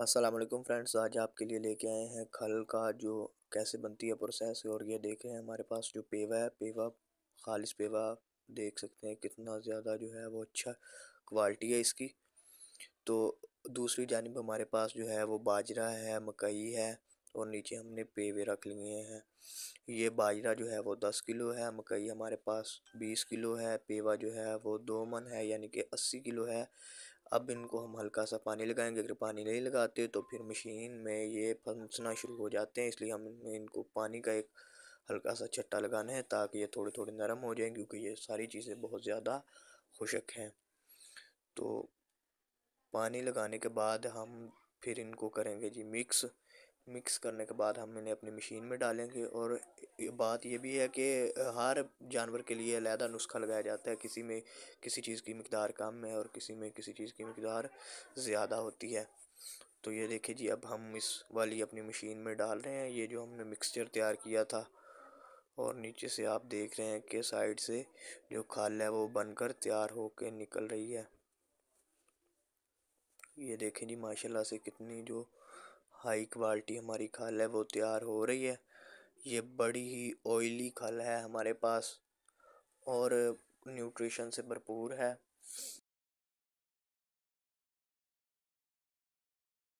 Aslam friends आज आपके लिए लेके आए हैं खल का जो कैसे बनती है प्रोसेस और ये देख रहे हैं हमारे पास जो पेवा है पेवा खालिश पेवा देख सकते हैं कितना ज़्यादा जो है वो अच्छा क्वालिटी है इसकी तो दूसरी जानब हमारे पास जो है वो बाजरा है मकई है और नीचे हमने पेवे रख लिए हैं ये बाजरा जो है वो दस किलो है मकई हमारे पास बीस किलो है पेवा जो है वो दो मन है यानी कि अस्सी किलो है अब इनको हम हल्का सा पानी लगाएंगे अगर पानी नहीं लगाते तो फिर मशीन में ये फंसना शुरू हो जाते हैं इसलिए हम इनको पानी का एक हल्का सा छट्टा लगाना है ताकि ये थोड़े थोड़े नरम हो जाएं क्योंकि ये सारी चीज़ें बहुत ज़्यादा खुशक हैं तो पानी लगाने के बाद हम फिर इनको करेंगे जी मिक्स मिक्स करने के बाद हम इन्हें अपनी मशीन में डालेंगे और बात यह भी है कि हर जानवर के लिए अलहदा नुस्खा लगाया जाता है किसी में किसी चीज़ की मकदार कम है और किसी में किसी चीज़ की मकदार ज़्यादा होती है तो ये देखिए जी अब हम इस वाली अपनी मशीन में डाल रहे हैं ये जो हमने मिक्सचर तैयार किया था और नीचे से आप देख रहे हैं कि साइड से जो खाल है वो बनकर तैयार होकर निकल रही है ये देखें जी माशाल्लाह से कितनी जो हाई क्वालिटी हमारी खल है वो तैयार हो रही है ये बड़ी ही ऑयली खल है हमारे पास और न्यूट्रिशन से भरपूर है